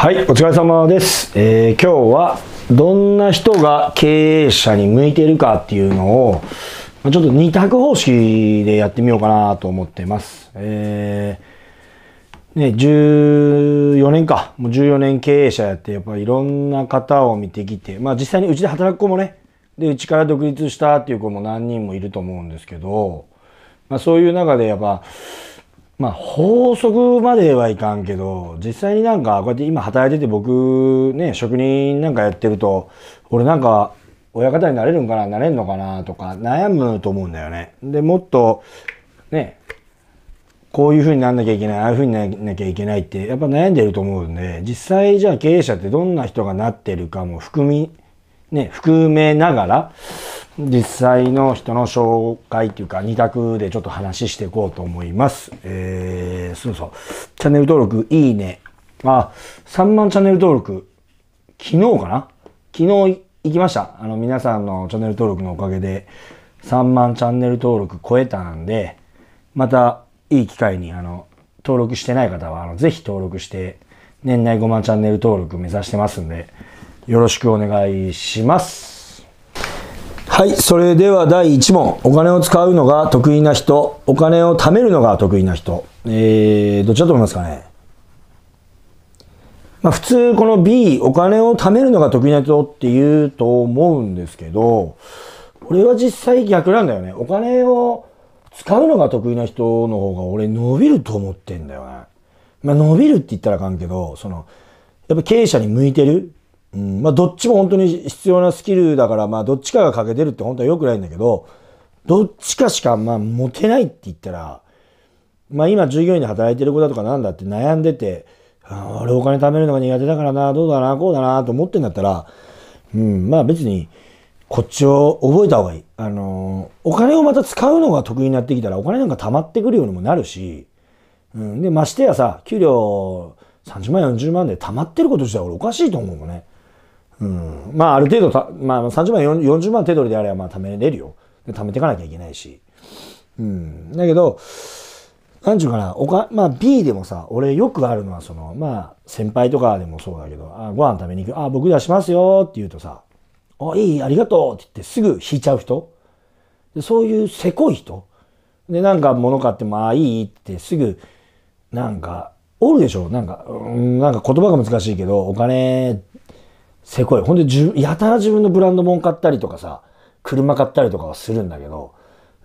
はい、お疲れ様です。えー、今日はどんな人が経営者に向いているかっていうのを、ちょっと二択方式でやってみようかなと思ってます。えー、ね、14年か。もう14年経営者やって、やっぱりいろんな方を見てきて、まあ実際にうちで働く子もね、で、うちから独立したっていう子も何人もいると思うんですけど、まあそういう中でやっぱ、まあ、法則まではいかんけど、実際になんか、こうやって今働いてて僕、ね、職人なんかやってると、俺なんか、親方になれるんかな、なれんのかな、とか、悩むと思うんだよね。で、もっと、ね、こういうふうになんなきゃいけない、ああいうふうになんなきゃいけないって、やっぱ悩んでると思うんで、実際じゃあ経営者ってどんな人がなってるかも含み、ね、含めながら、実際の人の紹介っていうか、2択でちょっと話していこうと思います。えー、そうそう。チャンネル登録、いいね。あ、3万チャンネル登録、昨日かな昨日行きました。あの、皆さんのチャンネル登録のおかげで、3万チャンネル登録超えたんで、また、いい機会に、あの、登録してない方は、あの、ぜひ登録して、年内5万チャンネル登録目指してますんで、よろしくお願いします。はい、それでは第1問。お金を使うのが得意な人、お金を貯めるのが得意な人。えー、どっちだと思いますかね。まあ、普通この B、お金を貯めるのが得意な人って言うと思うんですけど、俺は実際逆なんだよね。お金を使うのが得意な人の方が俺伸びると思ってんだよね。まあ、伸びるって言ったらあかんけど、その、やっぱ経営者に向いてるうんまあ、どっちも本当に必要なスキルだから、まあ、どっちかが欠けてるって本当は良くないんだけど、どっちかしか、まあ、持てないって言ったら、まあ、今、従業員で働いてる子だとかなんだって悩んでて、あ俺お金貯めるのが苦手だからな、どうだな、こうだな、と思ってんだったら、うん、まあ別に、こっちを覚えた方がいい。あのー、お金をまた使うのが得意になってきたら、お金なんか貯まってくるようにもなるし、うん、で、ましてやさ、給料30万、40万で溜まってること自体俺おかしいと思うのね。うん、まあある程度た、まあ、30万40万手取りであればまあ貯めれるよ貯めていかなきゃいけないし、うん、だけど何ちゅうかなおか、まあ、B でもさ俺よくあるのはそのまあ先輩とかでもそうだけどあご飯食べに行くあ僕出しますよって言うとさ「あいいありがとう」って言ってすぐ引いちゃう人でそういうせこい人でなんか物買っても「あいい」ってすぐなんかおるでしょなんか、うん、なんか言葉が難しいけど、お金せこい。ほんで、やたら自分のブランドもん買ったりとかさ、車買ったりとかはするんだけど、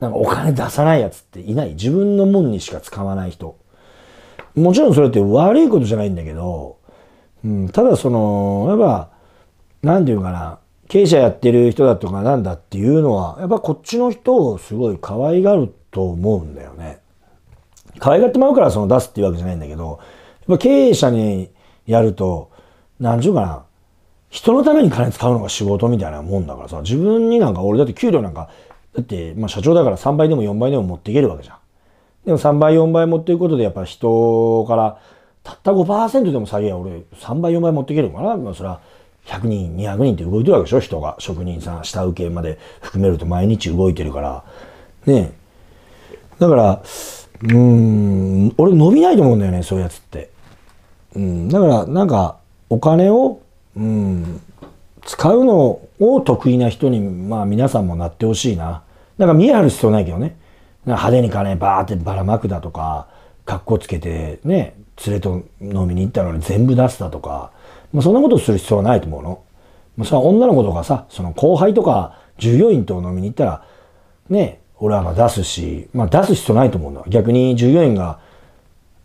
なんかお金出さないやつっていない。自分のもんにしか使わない人。もちろんそれって悪いことじゃないんだけど、うん、ただその、やっぱ、なんていうかな、経営者やってる人だとかなんだっていうのは、やっぱこっちの人をすごい可愛がると思うんだよね。可愛がってもらうからその出すっていうわけじゃないんだけど、やっぱ経営者にやると、なんちゅうかな、人のために金使うのが仕事みたいなもんだからさ、自分になんか俺だって給料なんか、だって、まあ社長だから3倍でも4倍でも持っていけるわけじゃん。でも3倍4倍持っていくことでやっぱ人から、たった5%でも下げや俺3倍4倍持っていけるのかな、まあ、それは100人、200人って動いてるわけでしょ人が。職人さん、下請けまで含めると毎日動いてるから。ねだから、うーん、俺伸びないと思うんだよね、そういうやつって。うん、だから、なんか、お金をうん、使うのを得意な人に、まあ皆さんもなってほしいな。なんか見え張る必要ないけどね。派手に金バーってばらまくだとか、格好つけてね、連れと飲みに行ったのに全部出すだとか、まあそんなことする必要はないと思うの。まあそれは女の子とかさ、その後輩とか従業員と飲みに行ったら、ね、俺はまあ出すし、まあ出す必要ないと思うの。逆に従業員が、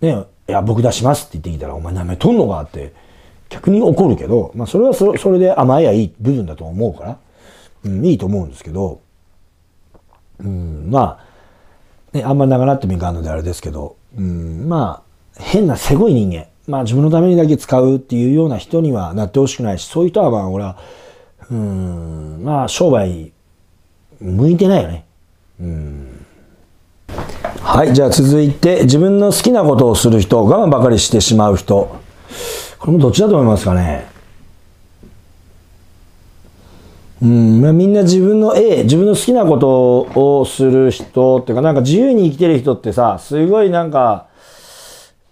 ね、いや、僕出しますって言ってきたら、お前舐めとんのかって逆に怒るけど、まあ、それはそれで甘えやいい部分だと思うから、うん、いいと思うんですけど、うん、まあ、ね、あんま長なってもいかんのであれですけど、うん、まあ、変なせごい人間、まあ自分のためにだけ使うっていうような人にはなってほしくないし、そういう人はまあ俺は、うん、まあ商売向いてないよね。うん。はい、じゃあ続いて、自分の好きなことをする人、我慢ばかりしてしまう人。これもどっちだと思いますかね。うん、まあ、みんな自分の A、自分の好きなことをする人っていうか、なんか自由に生きてる人ってさ、すごいなんか、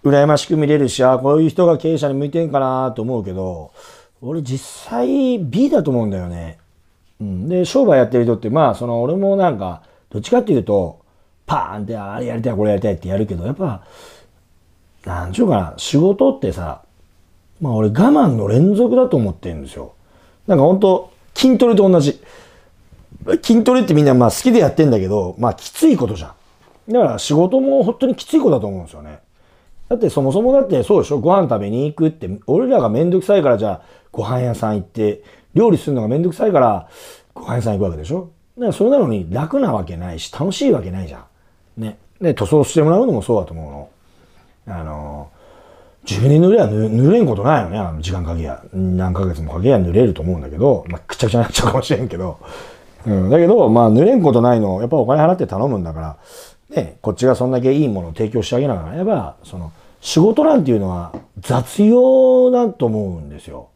羨ましく見れるし、あこういう人が経営者に向いてんかなと思うけど、俺実際 B だと思うんだよね。うん、で、商売やってる人って、まあ、その俺もなんか、どっちかっていうと、パーンって、あれやりたい、これやりたいってやるけど、やっぱ、なんちゅうかな、仕事ってさ、まあ俺我慢の連続だと思ってるんですよ。なんか本当筋トレと同じ。筋トレってみんなまあ好きでやってんだけど、まあきついことじゃん。だから仕事も本当にきついことだと思うんですよね。だってそもそもだってそうでしょご飯食べに行くって、俺らがめんどくさいからじゃあご飯屋さん行って、料理するのがめんどくさいからご飯屋さん行くわけでしょだからそれなのに楽なわけないし楽しいわけないじゃん。ね。で、塗装してもらうのもそうだと思うの。あのー10年塗れは塗れんことないよね。あの時間かけや。何ヶ月もかけや塗れると思うんだけど、まあ、くちゃくちゃになっちゃうかもしれんけど。うん、だけど、まあ、塗れんことないの、やっぱお金払って頼むんだから、ね、こっちがそんだけいいものを提供してあげながらやっぱ、その、仕事なんていうのは雑用だと思うんですよ。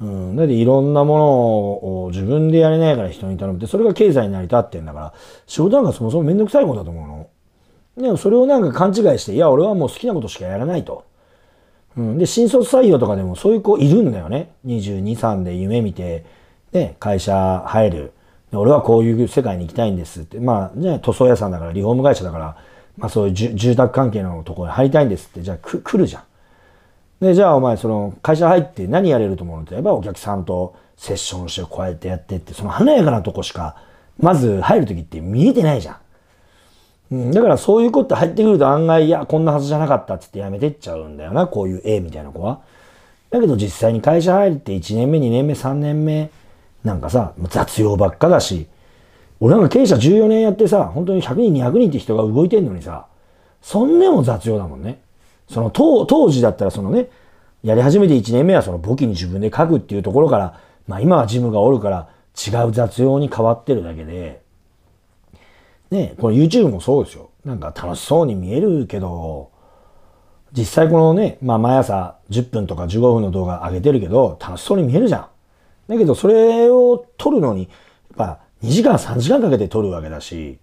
うん、だっていろんなものを自分でやれないから人に頼むって、それが経済に成り立ってんだから、仕事なんかそもそもめんどくさいことだと思うの。でもそれをなんか勘違いして、いや、俺はもう好きなことしかやらないと。うん、で、新卒採用とかでもそういう子いるんだよね。22、3で夢見て、ね、会社入る。俺はこういう世界に行きたいんですって。まあね、塗装屋さんだから、リフォーム会社だから、まあそういう住宅関係のところに入りたいんですって、じゃあ来るじゃん。で、じゃあお前その会社入って何やれると思うのって言えばお客さんとセッションしてこうやってやってって、その華やかなとこしか、まず入るときって見えてないじゃん。うん、だからそういう子って入ってくると案外、いや、こんなはずじゃなかったって言ってやめてっちゃうんだよな、こういう A みたいな子は。だけど実際に会社入って1年目、2年目、3年目、なんかさ、雑用ばっかだし、俺なんか経営者14年やってさ、本当に100人、200人って人が動いてんのにさ、そんでも雑用だもんね。その当時だったらそのね、やり始めて1年目はその簿記に自分で書くっていうところから、まあ今はジムがおるから違う雑用に変わってるだけで、ね、この YouTube もそうですよ。なんか楽しそうに見えるけど、実際このね、まあ毎朝10分とか15分の動画上げてるけど、楽しそうに見えるじゃん。だけどそれを撮るのに、やっぱ2時間3時間かけて撮るわけだし、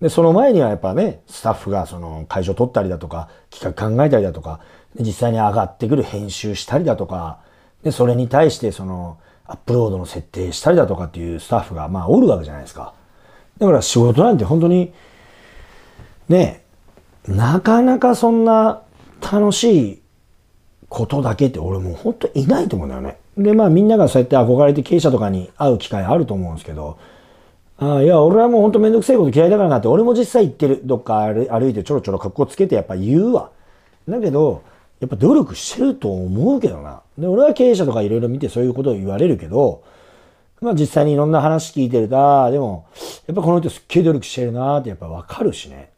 で、その前にはやっぱね、スタッフがその会場撮ったりだとか、企画考えたりだとか、実際に上がってくる編集したりだとか、で、それに対してそのアップロードの設定したりだとかっていうスタッフがまあおるわけじゃないですか。だから仕事なんて本当に、ね、なかなかそんな楽しいことだけって俺もう本当いないと思うんだよね。で、まあみんながそうやって憧れて経営者とかに会う機会あると思うんですけど、あいや、俺はもう本当めんどくせえこと嫌いだからなって、俺も実際行ってる。どっか歩いてちょろちょろ格好つけてやっぱ言うわ。だけど、やっぱ努力してると思うけどな。で、俺は経営者とかいろいろ見てそういうことを言われるけど、まあ実際にいろんな話聞いてると、ああ、でも、やっぱこの人すっげえ努力してるなってやっぱわかるしね。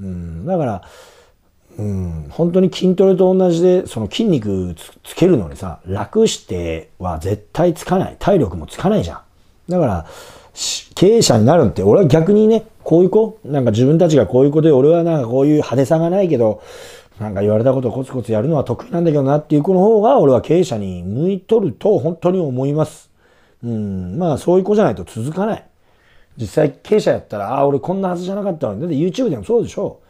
うん、だから、うん、本当に筋トレと同じで、その筋肉つけるのにさ、楽しては絶対つかない。体力もつかないじゃん。だから、経営者になるって、俺は逆にね、こういう子、なんか自分たちがこういう子で、俺はなんかこういう派手さがないけど、なんか言われたことをコツコツやるのは得意なんだけどなっていう子の方が、俺は経営者に向いとると本当に思います。うん、まあそういう子じゃないと続かない。実際経営者やったら、ああ、俺こんなはずじゃなかったのに、だって YouTube でもそうでしょ。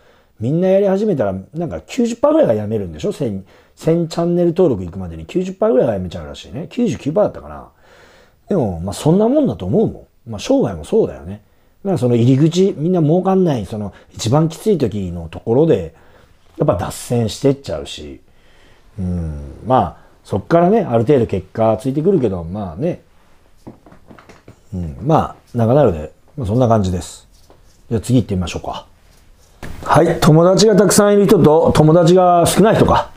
みんなやり始めたら、なんか90%ぐらいがやめるんでしょ ?1000、1000チャンネル登録行くまでに90%ぐらいがやめちゃうらしいね。99%だったかな。でも、まあそんなもんだと思うもん。まあ商売もそうだよね。だからその入り口、みんな儲かんない、その一番きつい時のところで、やっぱ脱線してっちゃうし、うん、まあそっからね、ある程度結果ついてくるけど、まあね、うん、まあ、長なるで、まあ、そんな感じです。じゃあ次行ってみましょうか。はい、友達がたくさんいる人と友達が少ない人か。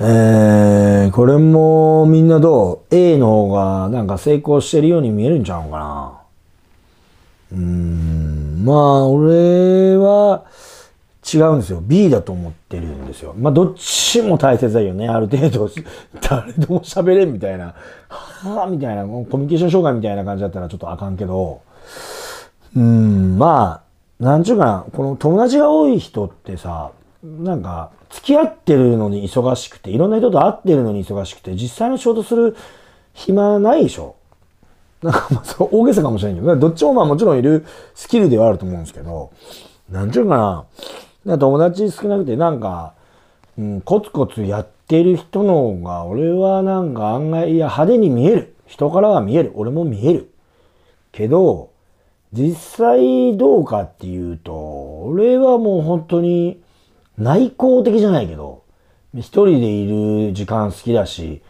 えー、これもみんなどう ?A の方がなんか成功してるように見えるんちゃうかな。うーん、まあ、俺は、違うんですよ。B だと思ってるんですよ。まあ、どっちも大切だよね。ある程度、誰でも喋れんみたいな、はあみたいな、コミュニケーション障害みたいな感じだったらちょっとあかんけど、うん、まあ、なんちゅうかな、この友達が多い人ってさ、なんか、付き合ってるのに忙しくて、いろんな人と会ってるのに忙しくて、実際の仕事する暇ないでしょ。なんか、まあ、そ大げさかもしれんけど、どっちもまあもちろんいるスキルではあると思うんですけど、なんちゅうかな、友達少なくてなんか、うん、コツコツやってる人の方が、俺はなんか案外、いや派手に見える。人からは見える。俺も見える。けど、実際どうかっていうと、俺はもう本当に内向的じゃないけど、一人でいる時間好きだし、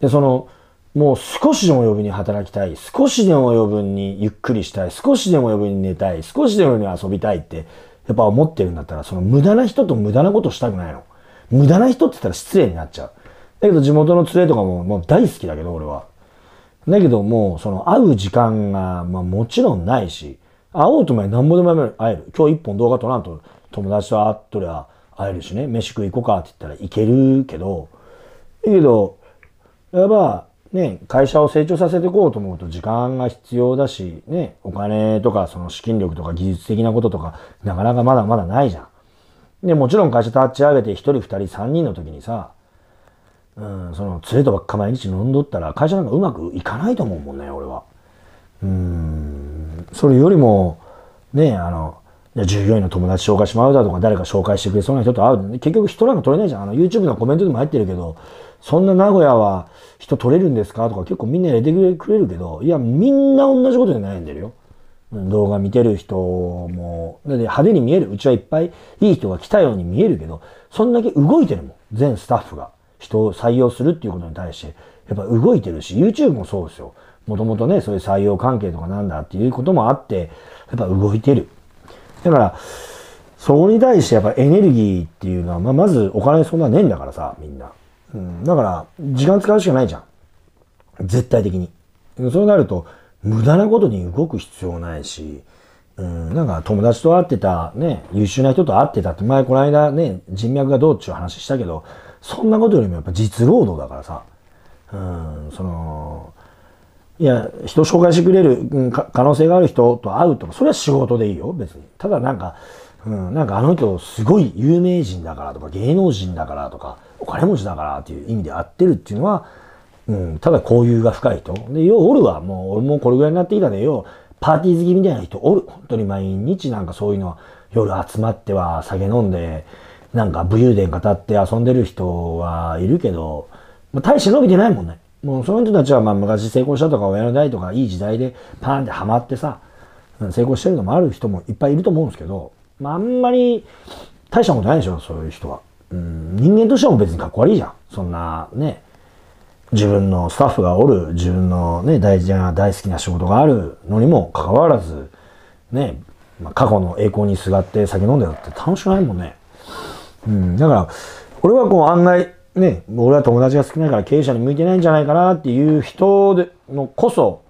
で、その、もう少しでも余分に働きたい、少しでも余分にゆっくりしたい、少しでも余分に寝たい、少しでも余分に遊びたいって、やっぱ思ってるんだったら、その無駄な人と無駄なことしたくないの。無駄な人って言ったら失礼になっちゃう。だけど地元の連れとかももう大好きだけど、俺は。だけどもう、その会う時間が、まあもちろんないし、会おうともなんぼでも会える。今日一本動画撮らんと友達と会っとりゃ会えるしね、飯食い行こうかって言ったら行けるけど、いいけど、やっぱ、ね、会社を成長させていこうと思うと時間が必要だし、ね、お金とかその資金力とか技術的なこととか、なかなかまだまだないじゃん。で、もちろん会社立ち上げて一人、二人、三人の時にさ、うん、その、連れとばっか毎日飲んどったら会社なんかうまくいかないと思うもんね、俺は。うん、それよりも、ね、あの、従業員の友達紹介しまうだとか、誰か紹介してくれそうな人と会う。結局人なんか取れないじゃん。あの、YouTube のコメントでも入ってるけど、そんな名古屋は人取れるんですかとか結構みんな入れてくれるけど、いや、みんな同じことで悩んでるよ。動画見てる人も、派手に見える。うちはいっぱいいい人が来たように見えるけど、そんだけ動いてるもん。全スタッフが。人を採用するっていうことに対して、やっぱ動いてるし、YouTube もそうですよ。もともとね、そういう採用関係とかなんだっていうこともあって、やっぱ動いてる。だから、そこに対してやっぱエネルギーっていうのは、まあ、まずお金そんなねえんだからさ、みんな。うん、だから、時間使うしかないじゃん。絶対的に。そうなると、無駄なことに動く必要ないし、うん、なんか友達と会ってた、ね、優秀な人と会ってたって、前この間ね、人脈がどうっちゅう話したけど、そんなことよりもやっぱ実労働だからさ、うん、その、いや、人紹介してくれる、うん、可能性がある人と会うとか、それは仕事でいいよ、別に。ただなんか、うん、なんかあの人すごい有名人だからとか、芸能人だからとか、お金持ちだからっていう意味で合ってるっていうのは、うん、ただ交友が深い人。で、ようおるわ。もう、俺もこれぐらいになってきたね。よう、パーティー好きみたいな人おる。本当に毎日なんかそういうのは、夜集まっては酒飲んで、なんか武勇伝語って遊んでる人はいるけど、まあ、大して伸びてないもんね。もうその人たちはまあ昔成功したとか親の代とかいい時代でパーンってハマってさ、成功してるのもある人もいっぱいいると思うんですけど、まああんまり大したことないでしょ、そういう人は。うん、人間としても別にかっこ悪いじゃん。そんなね、自分のスタッフがおる、自分のね、大事な大好きな仕事があるのにもかかわらず、ね、まあ、過去の栄光にすがって酒飲んでたって楽しくないもんね。うん、だから、俺はこう案外、ね、俺は友達が少ないから経営者に向いてないんじゃないかなっていう人でのこそ、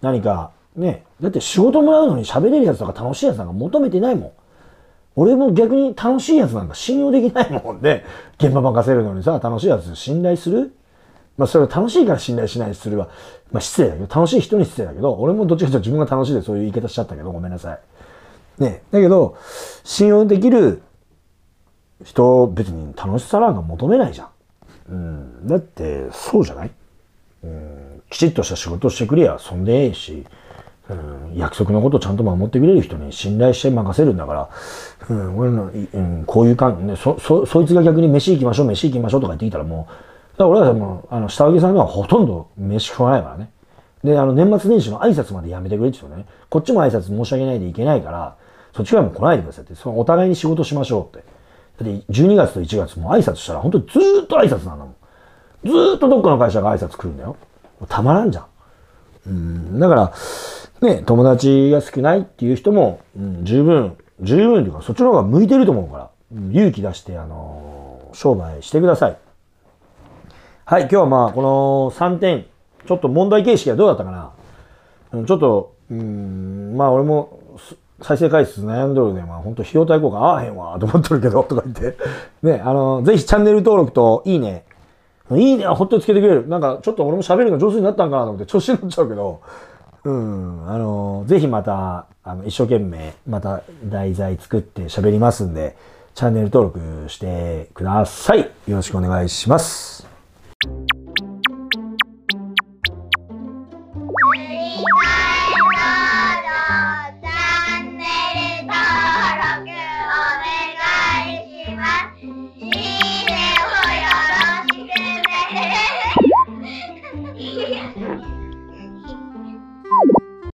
何か、ね、だって仕事もらうのに喋れるやつとか楽しいやつなんか求めてないもん。俺も逆に楽しいやつなんか信用できないもんで、現場任せるのにさ、楽しいやつ信頼するまあそれは楽しいから信頼しないするは、まあ失礼だけど、楽しい人に失礼だけど、俺もどっちかというと自分が楽しいでそういう言い方しちゃったけど、ごめんなさい。ねだけど、信用できる人、別に楽しさなんか求めないじゃん。うん、だって、そうじゃないうん、きちっとした仕事してくれや、そんでええし、うん、約束のことをちゃんと守ってくれる人に信頼して任せるんだから、うん、俺の、うん、こういう感じ、そ、そ、そいつが逆に飯行きましょう、飯行きましょうとか言ってきたらもう、だから俺はもう、あの、下請けさんにはほとんど飯食わないからね。で、あの、年末年始の挨拶までやめてくれって言うとね、こっちも挨拶申し訳ないでいけないから、そっちからも来ないでくださいって、そのお互いに仕事しましょうって。だって、12月と1月も挨拶したら、本当にずーっと挨拶なんだもん。ずーっとどっかの会社が挨拶来るんだよ。たまらんじゃん。うん、だから、ね、友達が少ないっていう人も、うん、十分、十分というか、そっちの方が向いてると思うから、うん、勇気出して、あのー、商売してください。はい、今日はまあ、この3点、ちょっと問題形式はどうだったかな。うん、ちょっと、うん、まあ俺も、再生回数悩んどるで、まあ本当費用対効果合わへんわ、と思っとるけど、とか言って。ね、あの、ぜひチャンネル登録と、いいね。いいねはほっとつけてくれる。なんか、ちょっと俺も喋るの上手になったんかなと思って調子になっちゃうけど、うん、あの、ぜひまた、あの、一生懸命、また題材作って喋りますんで、チャンネル登録してください。よろしくお願いします。